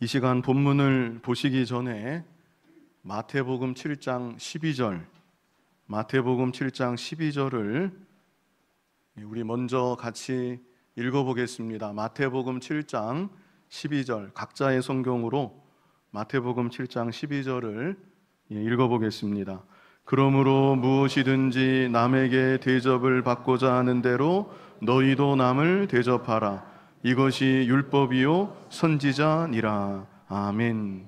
이 시간 본문을 보시기 전에 마태복음 7장 12절 마태복음 7장 12절을 우리 먼저 같이 읽어보겠습니다. 마태복음 7장 12절 각자의 성경으로 마태복음 7장 12절을 예, 읽어보겠습니다. 그러므로 무엇이든지 남에게 대접을 받고자 하는 대로 너희도 남을 대접하라. 이것이 율법이요 선지자니라. 아멘.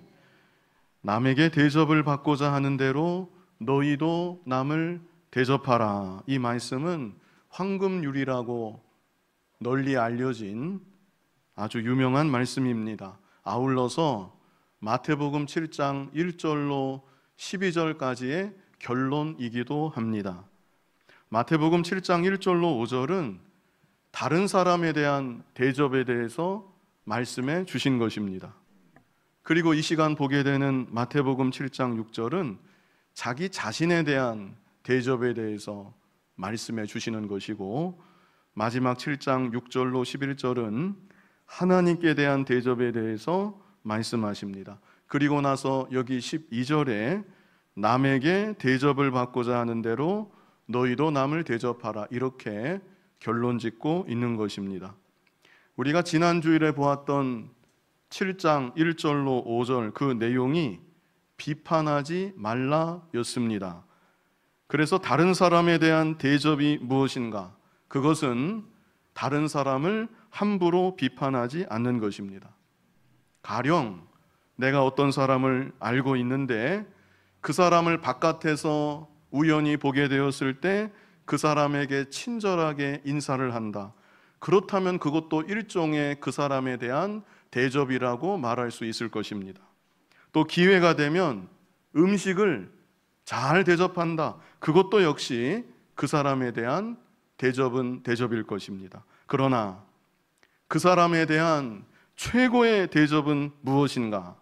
남에게 대접을 받고자 하는 대로 너희도 남을 대접하라. 이 말씀은 황금률이라고 널리 알려진 아주 유명한 말씀입니다. 아울러서 마태복음 7장 1절로 12절까지의 결론이기도 합니다. 마태복음 7장 1절로 5절은 다른 사람에 대한 대접에 대해서 말씀해 주신 것입니다. 그리고 이 시간 보게 되는 마태복음 7장 6절은 자기 자신에 대한 대접에 대해서 말씀해 주시는 것이고 마지막 7장 6절로 11절은 하나님께 대한 대접에 대해서 말씀하십니다. 그리고 나서 여기 12절에 남에게 대접을 받고자 하는 대로 너희도 남을 대접하라 이렇게 결론 짓고 있는 것입니다. 우리가 지난 주일에 보았던 7장 1절로 5절 그 내용이 비판하지 말라였습니다. 그래서 다른 사람에 대한 대접이 무엇인가? 그것은 다른 사람을 함부로 비판하지 않는 것입니다. 가령 내가 어떤 사람을 알고 있는데 그 사람을 바깥에서 우연히 보게 되었을 때그 사람에게 친절하게 인사를 한다. 그렇다면 그것도 일종의 그 사람에 대한 대접이라고 말할 수 있을 것입니다. 또 기회가 되면 음식을 잘 대접한다. 그것도 역시 그 사람에 대한 대접은 대접일 것입니다. 그러나 그 사람에 대한 최고의 대접은 무엇인가?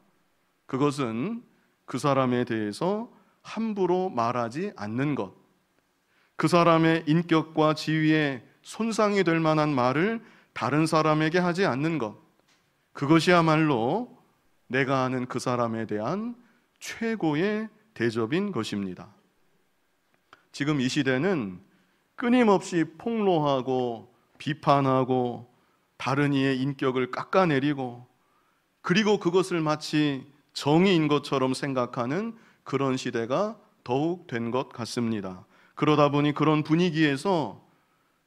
그것은 그 사람에 대해서 함부로 말하지 않는 것. 그 사람의 인격과 지위에 손상이 될 만한 말을 다른 사람에게 하지 않는 것. 그것이야말로 내가 아는 그 사람에 대한 최고의 대접인 것입니다. 지금 이 시대는 끊임없이 폭로하고 비판하고 다른 이의 인격을 깎아내리고 그리고 그것을 마치 정의인 것처럼 생각하는 그런 시대가 더욱 된 것 같습니다. 그러다 보니 그런 분위기에서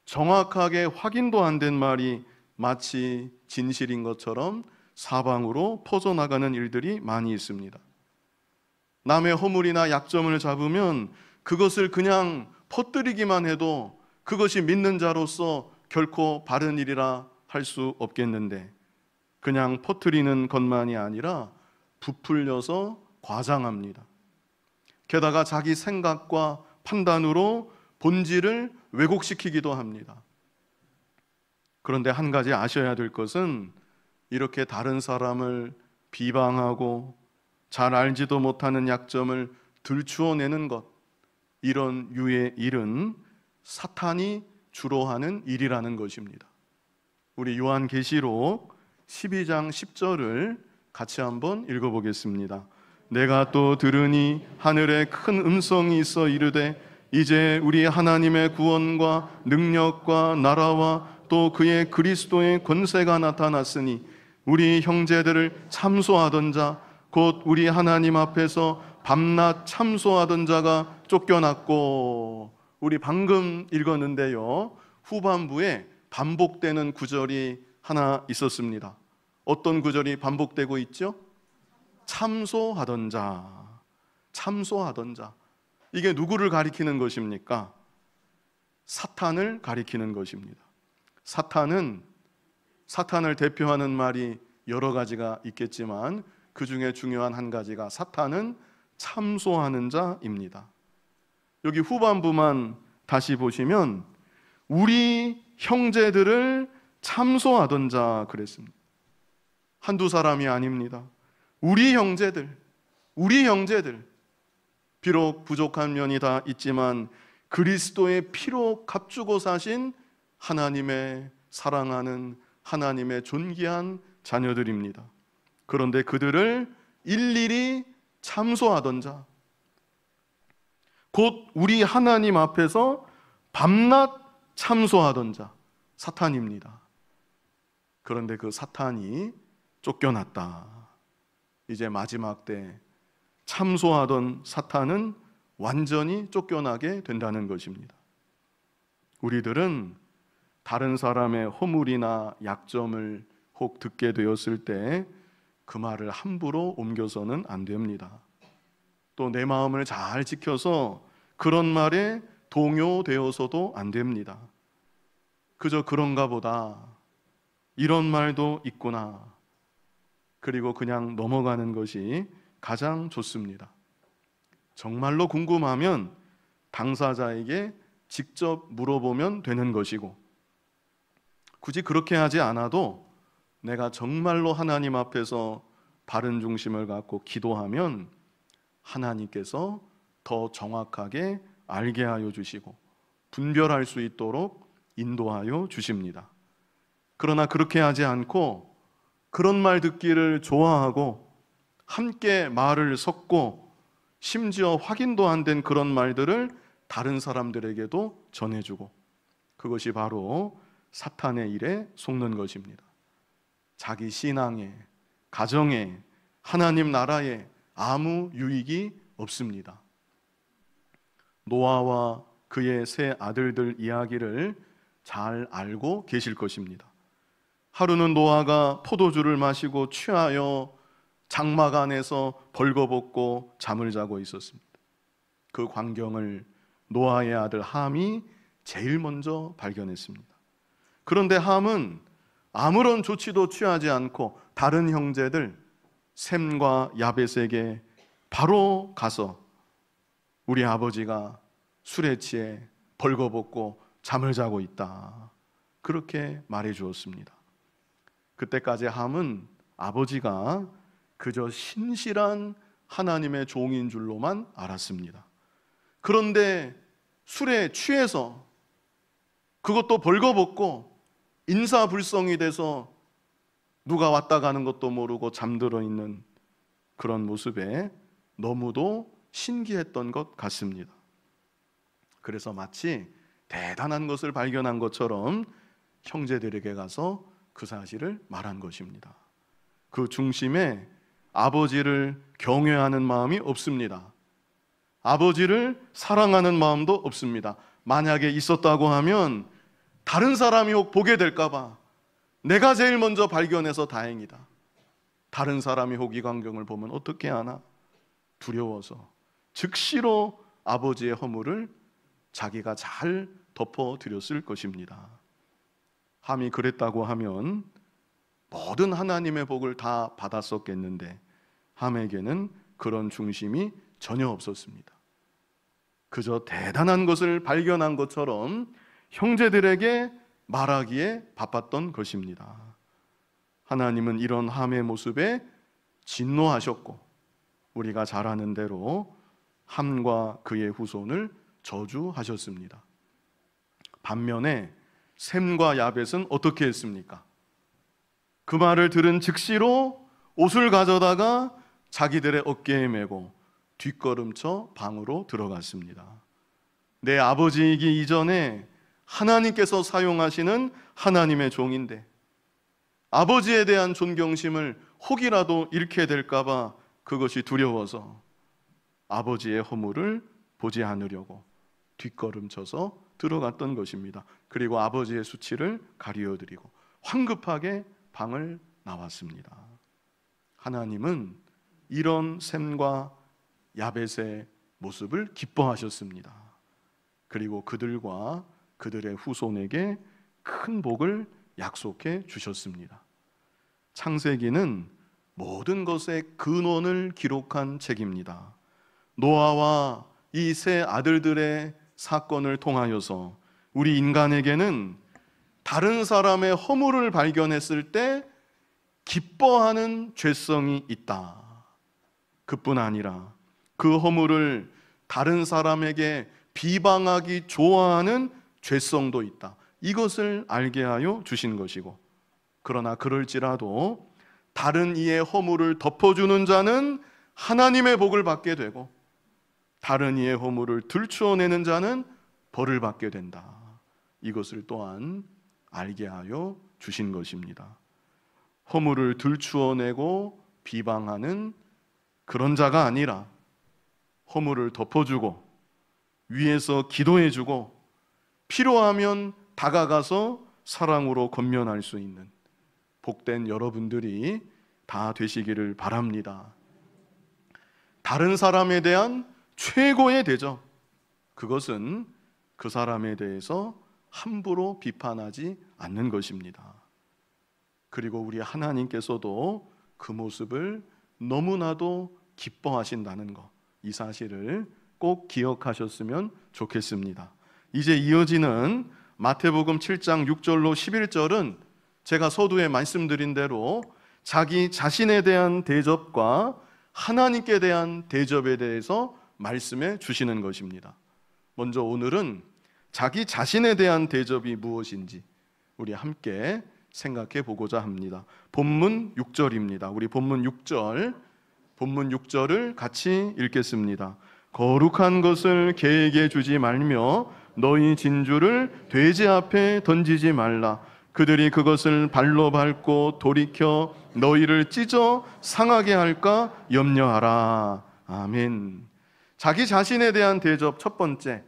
정확하게 확인도 안 된 말이 마치 진실인 것처럼 사방으로 퍼져나가는 일들이 많이 있습니다. 남의 허물이나 약점을 잡으면 그것을 그냥 퍼뜨리기만 해도 그것이 믿는 자로서 결코 바른 일이라 할 수 없겠는데 그냥 퍼뜨리는 것만이 아니라 부풀려서 과장합니다. 게다가 자기 생각과 판단으로 본질을 왜곡시키기도 합니다. 그런데 한 가지 아셔야 될 것은 이렇게 다른 사람을 비방하고 잘 알지도 못하는 약점을 들추어내는 것 이런 유의 일은 사탄이 주로 하는 일이라는 것입니다. 우리 요한계시록 12장 10절을 같이 한번 읽어보겠습니다. 내가 또 들으니 하늘에 큰 음성이 있어 이르되 이제 우리 하나님의 구원과 능력과 나라와 또 그의 그리스도의 권세가 나타났으니 우리 형제들을 참소하던 자 곧 우리 하나님 앞에서 밤낮 참소하던 자가 쫓겨났고 우리 방금 읽었는데요. 후반부에 반복되는 구절이 하나 있었습니다. 어떤 구절이 반복되고 있죠? 참소하던 자, 참소하던 자. 이게 누구를 가리키는 것입니까? 사탄을 가리키는 것입니다. 사탄은 사탄을 대표하는 말이 여러 가지가 있겠지만 그 중에 중요한 한 가지가 사탄은 참소하는 자입니다. 여기 후반부만 다시 보시면 우리 형제들을 참소하던 자 그랬습니다. 한두 사람이 아닙니다. 우리 형제들, 우리 형제들, 비록 부족한 면이 다 있지만 그리스도의 피로 값주고 사신 하나님의 사랑하는 하나님의 존귀한 자녀들입니다. 그런데 그들을 일일이 참소하던 자, 곧 우리 하나님 앞에서 밤낮 참소하던 자, 사탄입니다. 그런데 그 사탄이 쫓겨났다. 이제 마지막 때 참소하던 사탄은 완전히 쫓겨나게 된다는 것입니다. 우리들은 다른 사람의 허물이나 약점을 혹 듣게 되었을 때 그 말을 함부로 옮겨서는 안 됩니다. 또 내 마음을 잘 지켜서 그런 말에 동요되어서도 안 됩니다. 그저 그런가 보다. 이런 말도 있구나. 그리고 그냥 넘어가는 것이 가장 좋습니다. 정말로 궁금하면 당사자에게 직접 물어보면 되는 것이고 굳이 그렇게 하지 않아도 내가 정말로 하나님 앞에서 바른 중심을 갖고 기도하면 하나님께서 더 정확하게 알게 하여 주시고 분별할 수 있도록 인도하여 주십니다. 그러나 그렇게 하지 않고 그런 말 듣기를 좋아하고 함께 말을 섞고 심지어 확인도 안 된 그런 말들을 다른 사람들에게도 전해주고 그것이 바로 사탄의 일에 속는 것입니다. 자기 신앙에, 가정에, 하나님 나라에 아무 유익이 없습니다. 노아와 그의 세 아들들 이야기를 잘 알고 계실 것입니다. 하루는 노아가 포도주를 마시고 취하여 장막 안에서 벌거벗고 잠을 자고 있었습니다. 그 광경을 노아의 아들 함이 제일 먼저 발견했습니다. 그런데 함은 아무런 조치도 취하지 않고 다른 형제들 샘과 야벳에게 바로 가서 우리 아버지가 술에 취해 벌거벗고 잠을 자고 있다. 그렇게 말해 주었습니다. 그때까지 함은 아버지가 그저 신실한 하나님의 종인 줄로만 알았습니다. 그런데 술에 취해서 그것도 벌거벗고 인사불성이 돼서 누가 왔다 가는 것도 모르고 잠들어 있는 그런 모습에 너무도 신기했던 것 같습니다. 그래서 마치 대단한 것을 발견한 것처럼 형제들에게 가서 그 사실을 말한 것입니다. 그 중심에 아버지를 경외하는 마음이 없습니다. 아버지를 사랑하는 마음도 없습니다. 만약에 있었다고 하면 다른 사람이 혹 보게 될까봐 내가 제일 먼저 발견해서 다행이다. 다른 사람이 혹 이 광경을 보면 어떻게 하나 두려워서 즉시로 아버지의 허물을 자기가 잘 덮어드렸을 것입니다. 함이 그랬다고 하면 모든 하나님의 복을 다 받았었겠는데 함에게는 그런 중심이 전혀 없었습니다. 그저 대단한 것을 발견한 것처럼 형제들에게 말하기에 바빴던 것입니다. 하나님은 이런 함의 모습에 진노하셨고 우리가 잘 아는 대로 함과 그의 후손을 저주하셨습니다. 반면에 샘과 야벳은 어떻게 했습니까? 그 말을 들은 즉시로 옷을 가져다가 자기들의 어깨에 메고 뒷걸음쳐 방으로 들어갔습니다. 내 아버지이기 이전에 하나님께서 사용하시는 하나님의 종인데 아버지에 대한 존경심을 혹이라도 잃게 될까봐 그것이 두려워서 아버지의 허물을 보지 않으려고 뒷걸음쳐서 들어갔던 것입니다. 그리고 아버지의 수치를 가리워드리고 황급하게 방을 나왔습니다. 하나님은 이런 샘과 야벳의 모습을 기뻐하셨습니다. 그리고 그들과 그들의 후손에게 큰 복을 약속해 주셨습니다. 창세기는 모든 것의 근원을 기록한 책입니다. 노아와 이 세 아들들의 사건을 통하여서 우리 인간에게는 다른 사람의 허물을 발견했을 때 기뻐하는 죄성이 있다. 그뿐 아니라 그 허물을 다른 사람에게 비방하기 좋아하는 죄성도 있다. 이것을 알게 하여 주신 것이고 그러나 그럴지라도 다른 이의 허물을 덮어주는 자는 하나님의 복을 받게 되고 다른 이의 허물을 들추어내는 자는 벌을 받게 된다. 이것을 또한 알게 하여 주신 것입니다. 허물을 들추어내고 비방하는 그런 자가 아니라 허물을 덮어주고 위에서 기도해주고 필요하면 다가가서 사랑으로 건면할 수 있는 복된 여러분들이 다 되시기를 바랍니다. 다른 사람에 대한 최고의 대접. 그것은 그 사람에 대해서 함부로 비판하지 않는 것입니다. 그리고 우리 하나님께서도 그 모습을 너무나도 기뻐하신다는 것, 이 사실을 꼭 기억하셨으면 좋겠습니다. 이제 이어지는 마태복음 7장 6절로 11절은 제가 서두에 말씀드린 대로 자기 자신에 대한 대접과 하나님께 대한 대접에 대해서 말씀해 주시는 것입니다. 먼저 오늘은 자기 자신에 대한 대접이 무엇인지 우리 함께 생각해 보고자 합니다. 본문 6절입니다. 우리 본문 6절 본문 6절을 같이 읽겠습니다. 거룩한 것을 개에게 주지 말며 너희 진주를 돼지 앞에 던지지 말라. 그들이 그것을 발로 밟고 돌이켜 너희를 찢어 상하게 할까 염려하라. 아멘. 자기 자신에 대한 대접 첫 번째.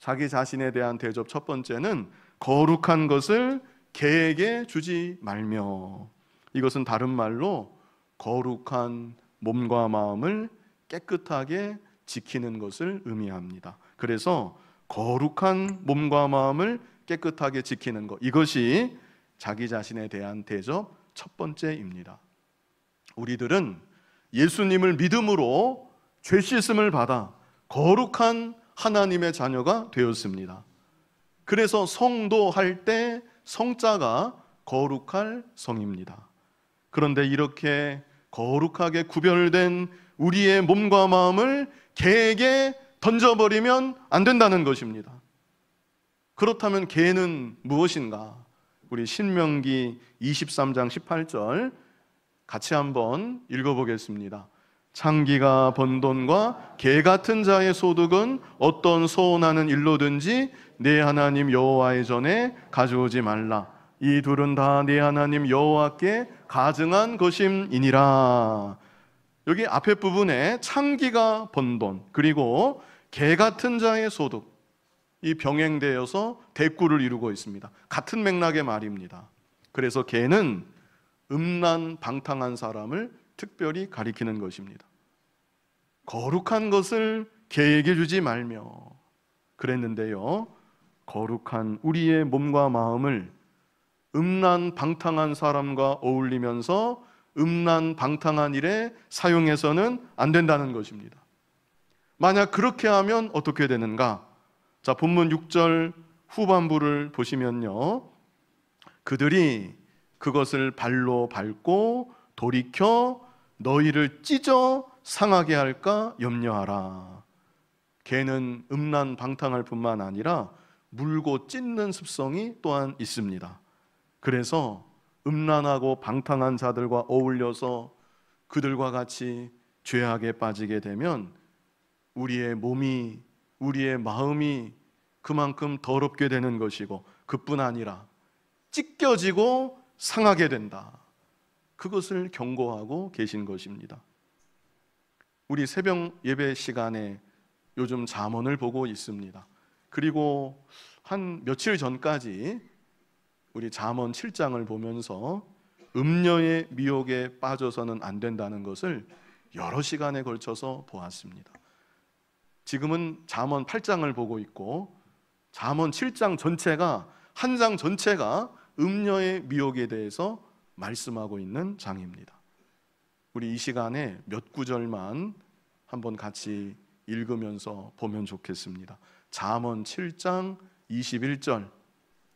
자기 자신에 대한 대접 첫 번째는 거룩한 것을 개에게 주지 말며 이것은 다른 말로 거룩한 몸과 마음을 깨끗하게 지키는 것을 의미합니다. 그래서 거룩한 몸과 마음을 깨끗하게 지키는 것 이것이 자기 자신에 대한 대접 첫 번째입니다. 우리들은 예수님을 믿음으로 죄 씻음을 받아 거룩한 하나님의 자녀가 되었습니다. 그래서 성도 할 때 성자가 거룩할 성입니다. 그런데 이렇게 거룩하게 구별된 우리의 몸과 마음을 개에게 던져버리면 안 된다는 것입니다. 그렇다면 개는 무엇인가? 우리 신명기 23장 18절 같이 한번 읽어보겠습니다. 창기가 번 돈과 개 같은 자의 소득은 어떤 소원하는 일로든지 내 하나님 여호와의 전에 가져오지 말라. 이 둘은 다 내 하나님 여호와께 가증한 것임이니라. 여기 앞에 부분에 창기가 번 돈, 그리고 개 같은 자의 소득, 이 병행되어서 대꾸를 이루고 있습니다. 같은 맥락의 말입니다. 그래서 개는 음란 방탕한 사람을 특별히 가리키는 것입니다. 거룩한 것을 계획해 주지 말며 그랬는데요. 거룩한 우리의 몸과 마음을 음란 방탕한 사람과 어울리면서 음란 방탕한 일에 사용해서는 안 된다는 것입니다. 만약 그렇게 하면 어떻게 되는가? 자, 본문 6절 후반부를 보시면요. 그들이 그것을 발로 밟고 돌이켜 너희를 찢어 상하게 할까 염려하라. 개는 음란 방탕할 뿐만 아니라 물고 찢는 습성이 또한 있습니다. 그래서 음란하고 방탕한 자들과 어울려서 그들과 같이 죄악에 빠지게 되면 우리의 몸이 우리의 마음이 그만큼 더럽게 되는 것이고 그뿐 아니라 찢겨지고 상하게 된다. 그것을 경고하고 계신 것입니다. 우리 새벽 예배 시간에 요즘 잠언을 보고 있습니다. 그리고 한 며칠 전까지 우리 잠언 7장을 보면서 음녀의 미혹에 빠져서는 안 된다는 것을 여러 시간에 걸쳐서 보았습니다. 지금은 잠언 8장을 보고 있고 잠언 7장 전체가 한 장 전체가 음녀의 미혹에 대해서 말씀하고 있는 장입니다. 우리 이 시간에 몇 구절만 한번 같이 읽으면서 보면 좋겠습니다. 잠언 7장 21절.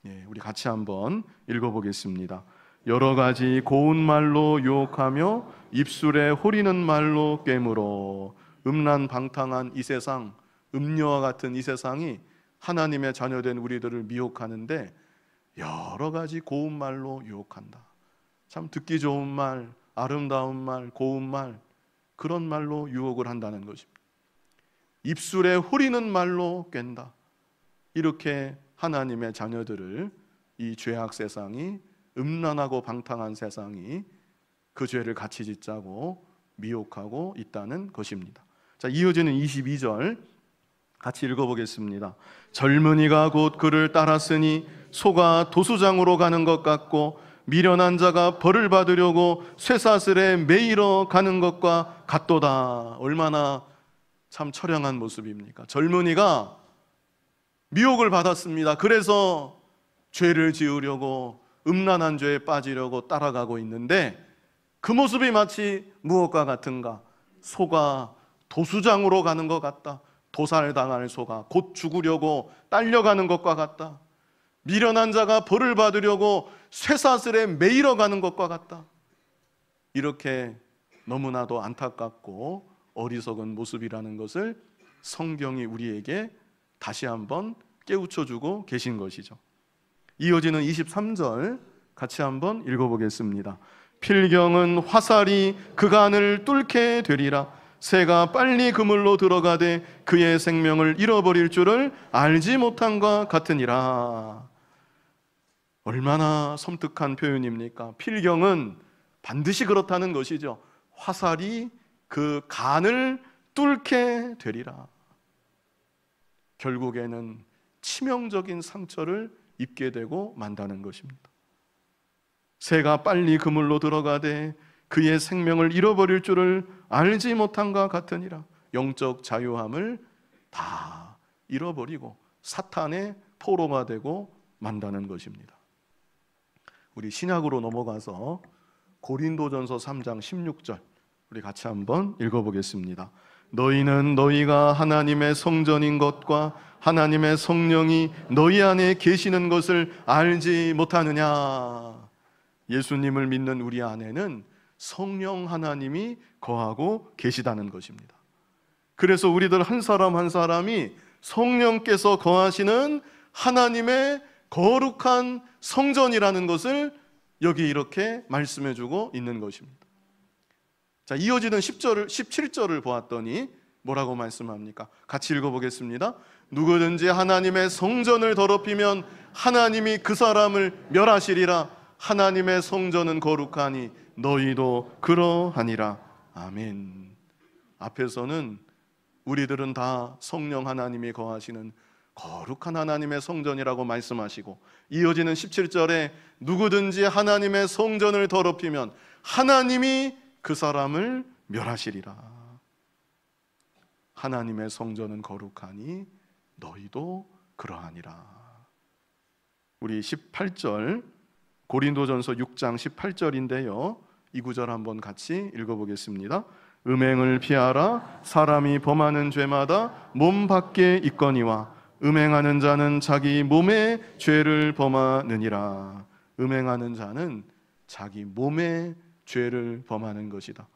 예, 우리 같이 한번 읽어 보겠습니다. 여러 가지 고운 말로 유혹하며 입술에 호리는 말로 깨물어 음란 방탕한 이 세상 음녀와 같은 이 세상이 하나님의 자녀된 우리들을 미혹하는데 여러 가지 고운 말로 유혹한다. 참 듣기 좋은 말, 아름다운 말, 고운 말, 그런 말로 유혹을 한다는 것입니다. 입술에 후리는 말로 깬다. 이렇게 하나님의 자녀들을 이 죄악 세상이 음란하고 방탕한 세상이 그 죄를 같이 짓자고 미혹하고 있다는 것입니다. 자, 이어지는 22절 같이 읽어보겠습니다. 젊은이가 곧 그를 따랐으니 소가 도수장으로 가는 것 같고 미련한 자가 벌을 받으려고 쇠사슬에 매이러 가는 것과 같도다. 얼마나 참 처량한 모습입니까? 젊은이가 미혹을 받았습니다. 그래서 죄를 지으려고 음란한 죄에 빠지려고 따라가고 있는데 그 모습이 마치 무엇과 같은가? 소가 도수장으로 가는 것 같다. 도살당할 소가 곧 죽으려고 딸려가는 것과 같다. 미련한 자가 벌을 받으려고 쇠사슬에 매일어 가는 것과 같다. 이렇게 너무나도 안타깝고 어리석은 모습이라는 것을 성경이 우리에게 다시 한번 깨우쳐주고 계신 것이죠. 이어지는 23절 같이 한번 읽어보겠습니다. 필경은 화살이 그간을 뚫게 되리라. 새가 빨리 그물로 들어가되 그의 생명을 잃어버릴 줄을 알지 못한과 같으니라. 얼마나 섬뜩한 표현입니까? 필경은 반드시 그렇다는 것이죠. 화살이 그 간을 뚫게 되리라. 결국에는 치명적인 상처를 입게 되고 만다는 것입니다. 새가 빨리 그물로 들어가되 그의 생명을 잃어버릴 줄을 알지 못한과 같으니라. 영적 자유함을 다 잃어버리고 사탄의 포로가 되고 만다는 것입니다. 우리 신약으로 넘어가서 고린도전서 3장 16절 우리 같이 한번 읽어보겠습니다. 너희는 너희가 하나님의 성전인 것과 하나님의 성령이 너희 안에 계시는 것을 알지 못하느냐. 예수님을 믿는 우리 안에는 성령 하나님이 거하고 계시다는 것입니다. 그래서 우리들 한 사람 한 사람이 성령께서 거하시는 하나님의 거룩한 성전이라는 것을 여기 이렇게 말씀해 주고 있는 것입니다. 자, 이어지는 10절을 17절을 보았더니 뭐라고 말씀합니까? 같이 읽어 보겠습니다. 누구든지 하나님의 성전을 더럽히면 하나님이 그 사람을 멸하시리라 하나님의 성전은 거룩하니 너희도 그러하니라. 아멘. 앞에서는 우리들은 다 성령 하나님이 거하시는 거룩한 하나님의 성전이라고 말씀하시고 이어지는 17절에 누구든지 하나님의 성전을 더럽히면 하나님이 그 사람을 멸하시리라. 하나님의 성전은 거룩하니 너희도 그러하니라. 우리 18절 고린도전서 6장 18절인데요. 이 구절 한번 같이 읽어보겠습니다. 음행을 피하라 사람이 범하는 죄마다 몸 밖에 있거니와 음행하는 자는 자기 몸에 죄를 범하느니라. 음행하는 자는 자기 몸에 죄를 범하는 것이다.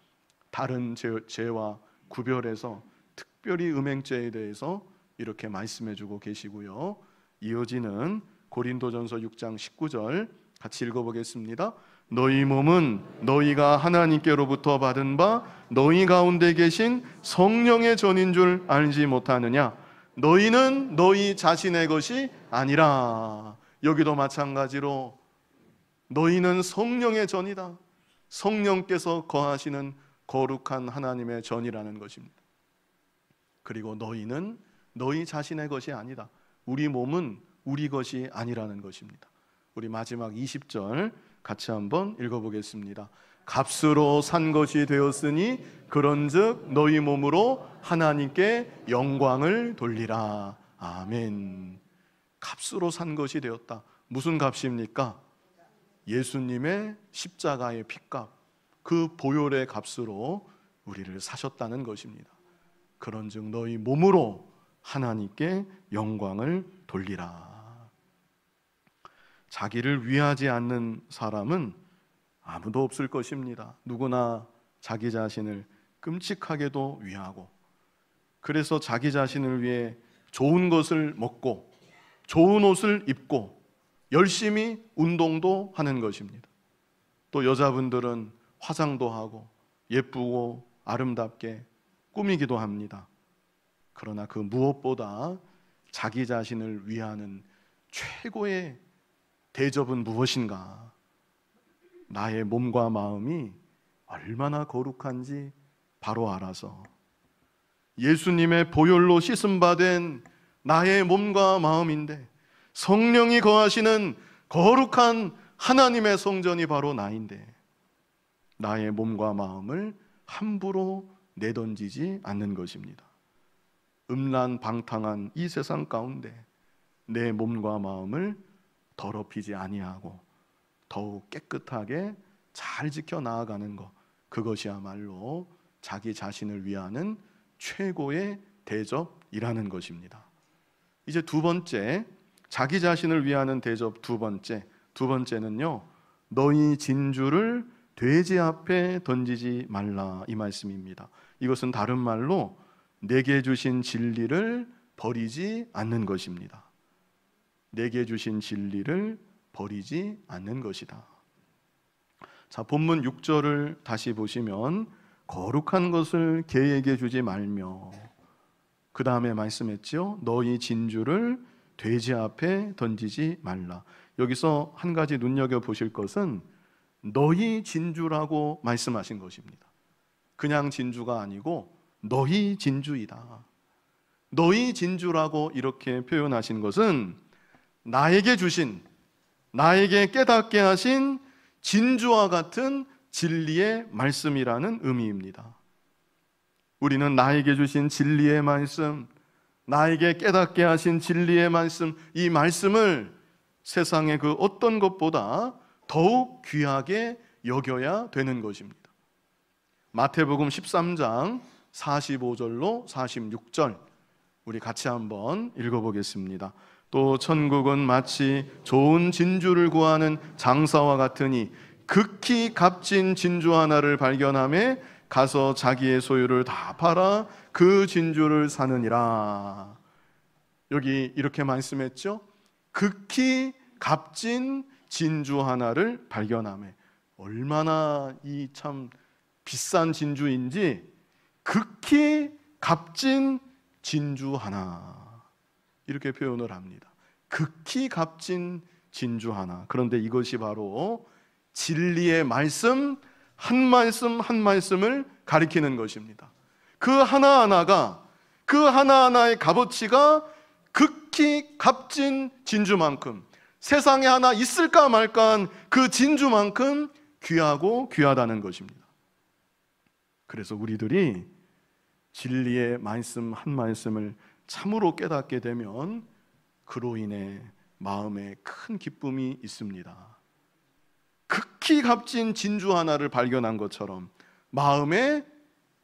다른 죄, 와 구별해서 특별히 음행죄에 대해서 이렇게 말씀해 주고 계시고요. 이어지는 고린도전서 6장 19절 같이 읽어 보겠습니다. 너희 몸은 너희가 하나님께로부터 받은 바 너희 가운데 계신 성령의 전인 줄 알지 못하느냐 너희는 너희 자신의 것이 아니라 여기도 마찬가지로 너희는 성령의 전이다. 성령께서 거하시는 거룩한 하나님의 전이라는 것입니다. 그리고 너희는 너희 자신의 것이 아니다. 우리 몸은 우리 것이 아니라는 것입니다. 우리 마지막 20절 같이 한번 읽어보겠습니다. 값으로 산 것이 되었으니 그런즉 너희 몸으로 하나님께 영광을 돌리라. 아멘. 값으로 산 것이 되었다. 무슨 값입니까? 예수님의 십자가의 핏값. 그 보혈의 값으로 우리를 사셨다는 것입니다. 그런즉 너희 몸으로 하나님께 영광을 돌리라. 자기를 위하지 않는 사람은 아무도 없을 것입니다. 누구나 자기 자신을 끔찍하게도 위하고 그래서 자기 자신을 위해 좋은 것을 먹고 좋은 옷을 입고 열심히 운동도 하는 것입니다. 또 여자분들은 화장도 하고 예쁘고 아름답게 꾸미기도 합니다. 그러나 그 무엇보다 자기 자신을 위하는 최고의 대접은 무엇인가? 나의 몸과 마음이 얼마나 거룩한지 바로 알아서 예수님의 보혈로 씻음 받은 나의 몸과 마음인데 성령이 거하시는 거룩한 하나님의 성전이 바로 나인데 나의 몸과 마음을 함부로 내던지지 않는 것입니다. 음란 방탕한 이 세상 가운데 내 몸과 마음을 더럽히지 아니하고 더욱 깨끗하게 잘 지켜 나아가는 것 그것이야말로 자기 자신을 위하는 최고의 대접이라는 것입니다. 이제 두 번째 자기 자신을 위하는 대접 두 번째 두 번째는요 너희 진주를 돼지 앞에 던지지 말라 이 말씀입니다. 이것은 다른 말로 내게 주신 진리를 버리지 않는 것입니다. 내게 주신 진리를 버리지 않는 것이다. 자, 본문 6절을 다시 보시면 거룩한 것을 개에게 주지 말며 그 다음에 말씀했지 너희 진주를 돼지 앞에 던지지 말라. 여기서 한 가지 눈여겨 보실 것은 너희 진주라고 말씀하신 것입니다. 그냥 진주가 아니고 너희 진주이다. 너희 진주라고 이렇게 표현하신 것은 나에게 주신 나에게 깨닫게 하신 진주와 같은 진리의 말씀이라는 의미입니다. 우리는 나에게 주신 진리의 말씀, 나에게 깨닫게 하신 진리의 말씀, 이 말씀을 세상의 그 어떤 것보다 더욱 귀하게 여겨야 되는 것입니다. 마태복음 13장 45절로 46절 우리 같이 한번 읽어보겠습니다. 또 천국은 마치 좋은 진주를 구하는 장사와 같으니 극히 값진 진주 하나를 발견함에 가서 자기의 소유를 다 팔아 그 진주를 사느니라. 여기 이렇게 말씀했죠? 극히 값진 진주 하나를 발견함에 얼마나 이 참 비싼 진주인지 극히 값진 진주 하나. 이렇게 표현을 합니다. 극히 값진 진주 하나. 그런데 이것이 바로 진리의 말씀 한 말씀 한 말씀을 가리키는 것입니다. 그 하나하나가 그 하나하나의 값어치가 극히 값진 진주만큼 세상에 하나 있을까 말까한 그 진주만큼 귀하고 귀하다는 것입니다. 그래서 우리들이 진리의 말씀 한 말씀을 참으로 깨닫게 되면 그로 인해 마음에 큰 기쁨이 있습니다. 극히 값진 진주 하나를 발견한 것처럼 마음에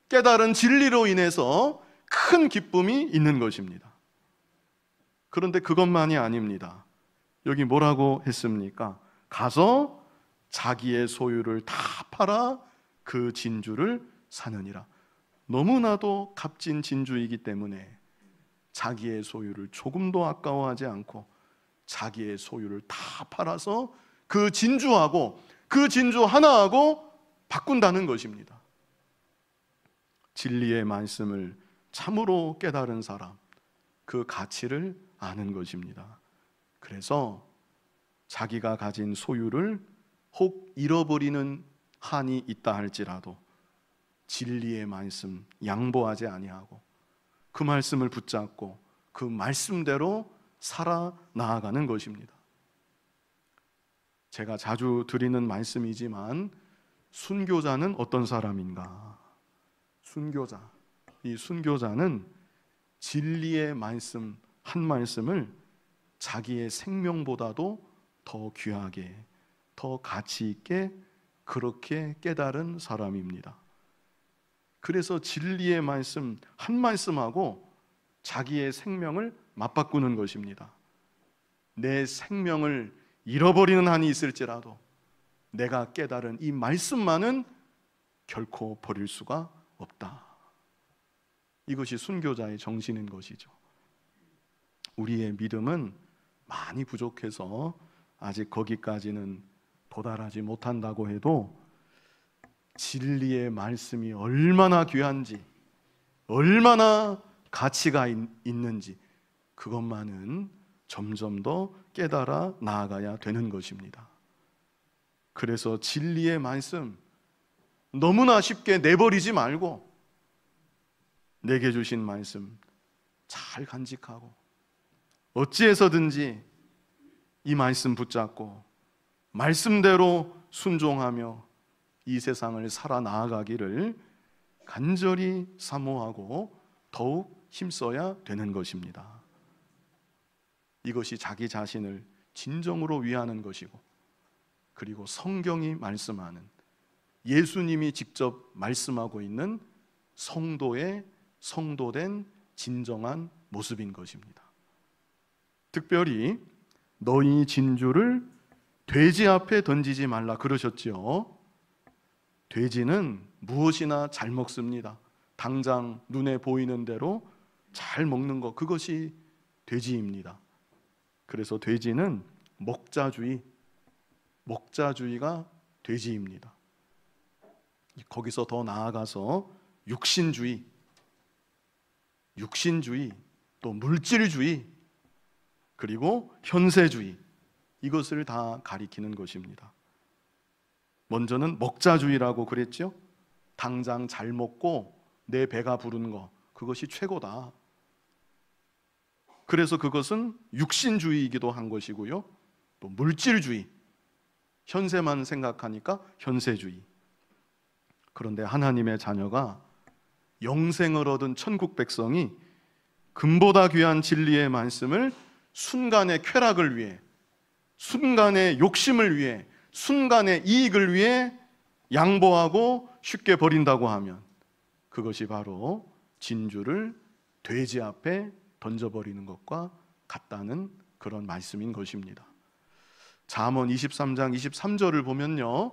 깨달은 진리로 인해서 큰 기쁨이 있는 것입니다. 그런데 그것만이 아닙니다. 여기 뭐라고 했습니까? 가서 자기의 소유를 다 팔아 그 진주를 사느니라. 너무나도 값진 진주이기 때문에 자기의 소유를 조금도 아까워하지 않고 자기의 소유를 다 팔아서 그 진주하고 그 진주 하나하고 바꾼다는 것입니다. 진리의 말씀을 참으로 깨달은 사람, 그 가치를 아는 것입니다. 그래서 자기가 가진 소유를 혹 잃어버리는 한이 있다 할지라도 진리의 말씀 양보하지 아니하고 그 말씀을 붙잡고 그 말씀대로 살아 나아가는 것입니다. 제가 자주 드리는 말씀이지만 순교자는 어떤 사람인가? 순교자. 이 순교자는 진리의 말씀 한 말씀을 자기의 생명보다도 더 귀하게, 더 가치 있게 그렇게 깨달은 사람입니다. 그래서 진리의 말씀 한 말씀하고 자기의 생명을 맞바꾸는 것입니다. 내 생명을 잃어버리는 한이 있을지라도 내가 깨달은 이 말씀만은 결코 버릴 수가 없다. 이것이 순교자의 정신인 것이죠. 우리의 믿음은 많이 부족해서 아직 거기까지는 도달하지 못한다고 해도 진리의 말씀이 얼마나 귀한지, 얼마나 가치가 있, 는지 그것만은 점점 더 깨달아 나아가야 되는 것입니다. 그래서 진리의 말씀, 너무나 쉽게 내버리지 말고, 내게 주신 말씀 잘 간직하고, 어찌해서든지 이 말씀 붙잡고, 말씀대로 순종하며 이 세상을 살아 나아가기를 간절히 사모하고 더욱 힘써야 되는 것입니다. 이것이 자기 자신을 진정으로 위하는 것이고 그리고 성경이 말씀하는 예수님이 직접 말씀하고 있는 성도의 성도된 진정한 모습인 것입니다. 특별히 너희 진주를 돼지 앞에 던지지 말라 그러셨지요. 돼지는 무엇이나 잘 먹습니다. 당장 눈에 보이는 대로 잘 먹는 것 그것이 돼지입니다. 그래서 돼지는 먹자주의 먹자주의가 돼지입니다. 거기서 더 나아가서 육신주의 육신주의 또 물질주의 그리고 현세주의 이것을 다 가리키는 것입니다. 먼저는 먹자주의라고 그랬죠. 당장 잘 먹고 내 배가 부른 거 그것이 최고다. 그래서 그것은 육신주의이기도 한 것이고요. 또 물질주의. 현세만 생각하니까 현세주의. 그런데 하나님의 자녀가 영생을 얻은 천국 백성이 금보다 귀한 진리의 말씀을 순간의 쾌락을 위해 순간의 욕심을 위해 순간의 이익을 위해 양보하고 쉽게 버린다고 하면 그것이 바로 진주를 돼지 앞에 던져버리는 것과 같다는 그런 말씀인 것입니다. 잠언 23장 23절을 보면요.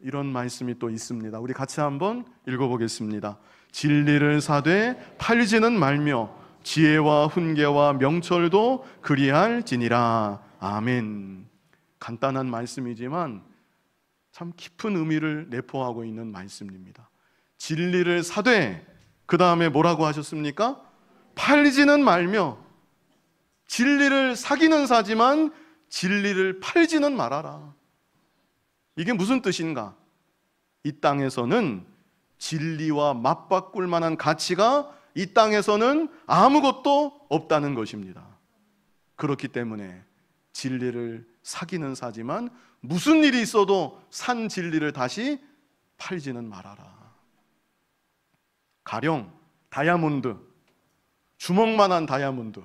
이런 말씀이 또 있습니다. 우리 같이 한번 읽어보겠습니다. 진리를 사되 팔지는 말며 지혜와 훈계와 명철도 그리할지니라. 아멘. 간단한 말씀이지만 참 깊은 의미를 내포하고 있는 말씀입니다. 진리를 사되 그 다음에 뭐라고 하셨습니까? 팔지는 말며 진리를 사기는 사지만 진리를 팔지는 말아라. 이게 무슨 뜻인가? 이 땅에서는 진리와 맞바꿀 만한 가치가 이 땅에서는 아무것도 없다는 것입니다. 그렇기 때문에 진리를 사기는 사지만 무슨 일이 있어도 산 진리를 다시 팔지는 말아라. 가령 다이아몬드 주먹만한 다이아몬드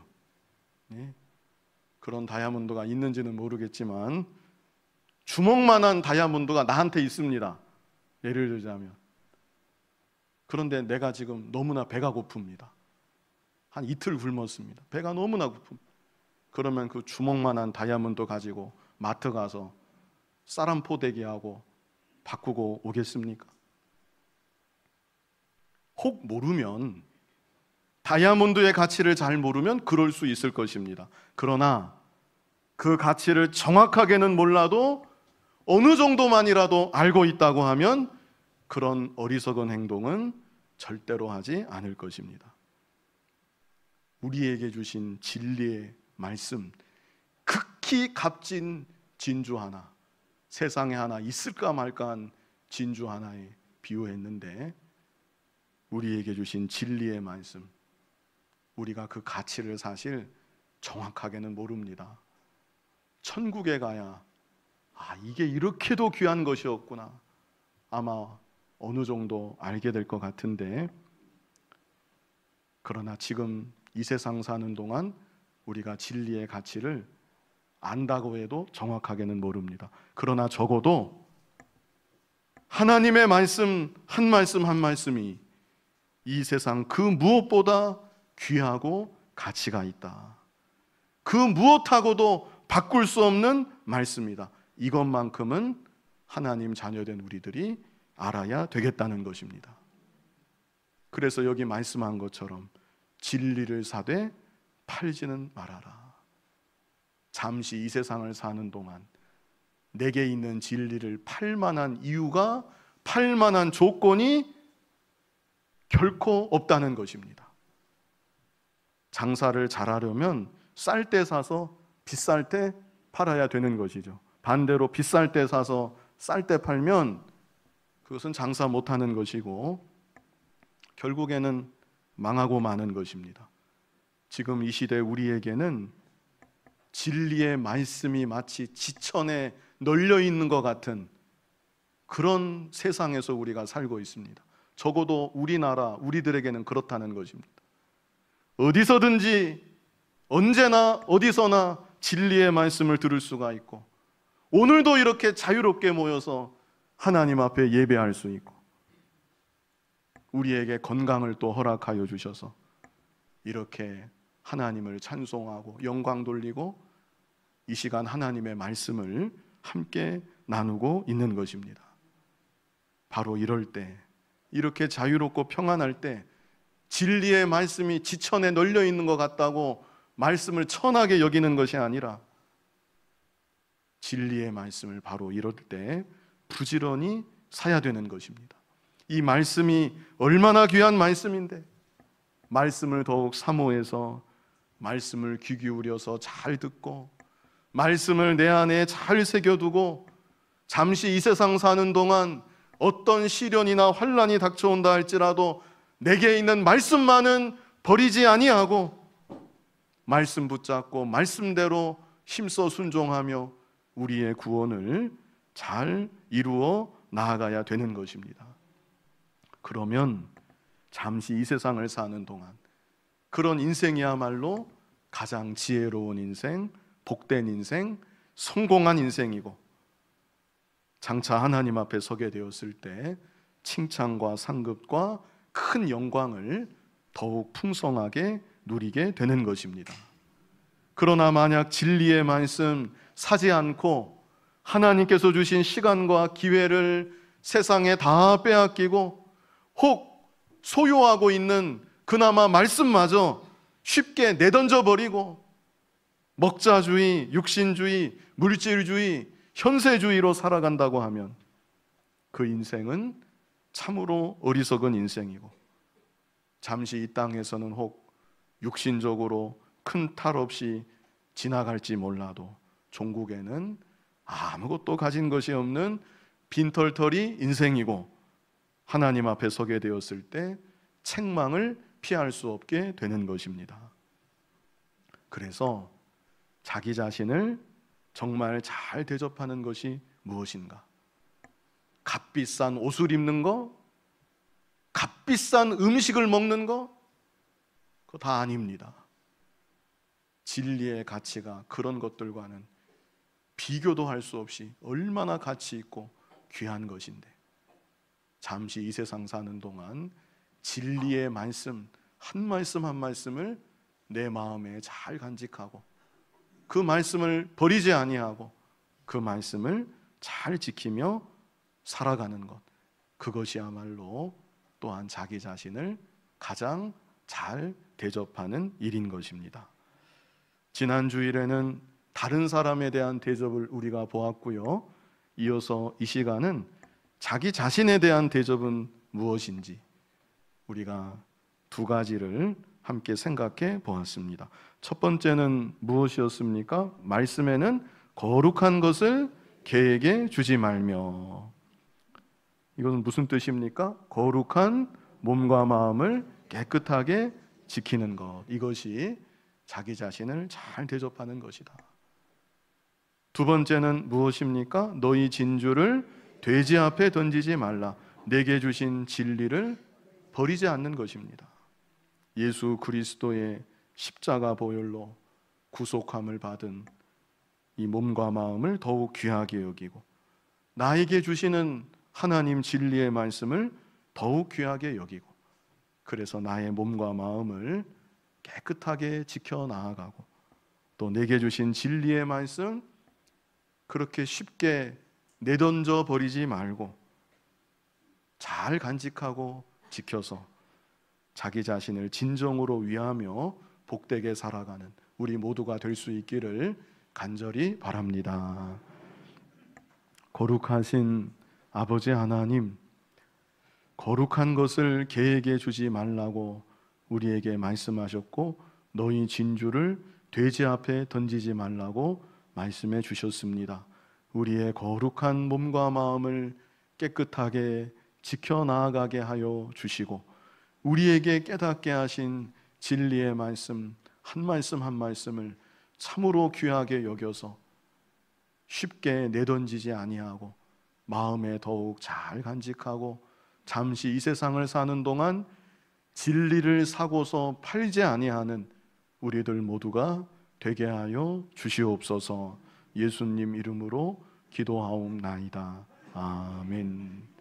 예? 그런 다이아몬드가 있는지는 모르겠지만 주먹만한 다이아몬드가 나한테 있습니다. 예를 들자면 그런데 내가 지금 너무나 배가 고픕니다. 한 이틀 굶었습니다. 배가 너무나 고픕니다. 그러면 그 주먹만한 다이아몬드 가지고 마트 가서 사람 포대기하고 바꾸고 오겠습니까? 혹 모르면 다이아몬드의 가치를 잘 모르면 그럴 수 있을 것입니다. 그러나 그 가치를 정확하게는 몰라도 어느 정도만이라도 알고 있다고 하면 그런 어리석은 행동은 절대로 하지 않을 것입니다. 우리에게 주신 진리의 말씀 극히 값진 진주 하나 세상에 하나 있을까 말까한 진주 하나에 비유했는데 우리에게 주신 진리의 말씀 우리가 그 가치를 사실 정확하게는 모릅니다. 천국에 가야 아 이게 이렇게도 귀한 것이었구나 아마 어느 정도 알게 될 것 같은데 그러나 지금 이 세상 사는 동안 우리가 진리의 가치를 안다고 해도 정확하게는 모릅니다. 그러나 적어도 하나님의 말씀 한 말씀 한 말씀이 이 세상 그 무엇보다 귀하고 가치가 있다. 그 무엇하고도 바꿀 수 없는 말씀이다. 이것만큼은 하나님 자녀된 우리들이 알아야 되겠다는 것입니다. 그래서 여기 말씀한 것처럼 진리를 사되 팔지는 말아라. 잠시 이 세상을 사는 동안 내게 있는 진리를 팔 만한 이유가 팔 만한 조건이 결코 없다는 것입니다. 장사를 잘하려면 쌀 때 사서 비쌀 때 팔아야 되는 것이죠. 반대로 비쌀 때 사서 쌀 때 팔면 그것은 장사 못하는 것이고 결국에는 망하고 마는 것입니다. 지금 이 시대 우리에게는 진리의 말씀이 마치 지천에 널려 있는 것 같은 그런 세상에서 우리가 살고 있습니다. 적어도 우리나라, 우리들에게는 그렇다는 것입니다. 어디서든지 언제나 어디서나 진리의 말씀을 들을 수가 있고 오늘도 이렇게 자유롭게 모여서 하나님 앞에 예배할 수 있고 우리에게 건강을 또 허락하여 주셔서 이렇게 하나님을 찬송하고 영광 돌리고 이 시간 하나님의 말씀을 함께 나누고 있는 것입니다. 바로 이럴 때 이렇게 자유롭고 평안할 때 진리의 말씀이 지천에 널려 있는 것 같다고 말씀을 천하게 여기는 것이 아니라 진리의 말씀을 바로 이럴 때 부지런히 사야 되는 것입니다. 이 말씀이 얼마나 귀한 말씀인데 말씀을 더욱 사모해서 말씀을 귀 기울여서 잘 듣고 말씀을 내 안에 잘 새겨두고 잠시 이 세상 사는 동안 어떤 시련이나 환란이 닥쳐온다 할지라도 내게 있는 말씀만은 버리지 아니하고 말씀 붙잡고 말씀대로 힘써 순종하며 우리의 구원을 잘 이루어 나아가야 되는 것입니다. 그러면 잠시 이 세상을 사는 동안 그런 인생이야말로 가장 지혜로운 인생, 복된 인생, 성공한 인생이고 장차 하나님 앞에 서게 되었을 때 칭찬과 상급과 큰 영광을 더욱 풍성하게 누리게 되는 것입니다. 그러나 만약 진리의 말씀 사지 않고 하나님께서 주신 시간과 기회를 세상에 다 빼앗기고 혹 소유하고 있는 그나마 말씀마저 쉽게 내던져 버리고 먹자주의, 육신주의, 물질주의, 현세주의로 살아간다고 하면 그 인생은 참으로 어리석은 인생이고 잠시 이 땅에서는 혹 육신적으로 큰 탈 없이 지나갈지 몰라도 종국에는 아무것도 가진 것이 없는 빈털터리 인생이고 하나님 앞에 서게 되었을 때 책망을 피할 수 없게 되는 것입니다. 그래서 자기 자신을 정말 잘 대접하는 것이 무엇인가? 값비싼 옷을 입는 거? 값비싼 음식을 먹는 거? 그거 다 아닙니다. 진리의 가치가 그런 것들과는 비교도 할 수 없이 얼마나 가치 있고 귀한 것인데 잠시 이 세상 사는 동안 진리의 말씀 한 말씀 한 말씀을 내 마음에 잘 간직하고 그 말씀을 버리지 아니하고 그 말씀을 잘 지키며 살아가는 것 그것이야말로 또한 자기 자신을 가장 잘 대접하는 일인 것입니다. 지난 주일에는 다른 사람에 대한 대접을 우리가 보았고요. 이어서 이 시간은 자기 자신에 대한 대접은 무엇인지 우리가 두 가지를 함께 생각해 보았습니다. 첫 번째는 무엇이었습니까? 말씀에는 거룩한 것을 개에게 주지 말며. 이것은 무슨 뜻입니까? 거룩한 몸과 마음을 깨끗하게 지키는 것. 이것이 자기 자신을 잘 대접하는 것이다. 두 번째는 무엇입니까? 너희 진주를 돼지 앞에 던지지 말라. 내게 주신 진리를 버리지 않는 것입니다. 예수 그리스도의 십자가 보혈로 구속함을 받은 이 몸과 마음을 더욱 귀하게 여기고 나에게 주시는 하나님 진리의 말씀을 더욱 귀하게 여기고 그래서 나의 몸과 마음을 깨끗하게 지켜 나아가고 또 내게 주신 진리의 말씀 그렇게 쉽게 내던져 버리지 말고 잘 간직하고 지켜서 자기 자신을 진정으로 위하며 복되게 살아가는 우리 모두가 될 수 있기를 간절히 바랍니다. 거룩하신 아버지 하나님, 거룩한 것을 개에게 주지 말라고 우리에게 말씀하셨고, 너희 진주를 돼지 앞에 던지지 말라고 말씀해 주셨습니다. 우리의 거룩한 몸과 마음을 깨끗하게 지켜 나아가게 하여 주시고 우리에게 깨닫게 하신 진리의 말씀 한 말씀 한 말씀을 참으로 귀하게 여겨서 쉽게 내던지지 아니하고 마음에 더욱 잘 간직하고 잠시 이 세상을 사는 동안 진리를 사고서 팔지 아니하는 우리들 모두가 되게 하여 주시옵소서. 예수님 이름으로 기도하옵나이다. 아멘.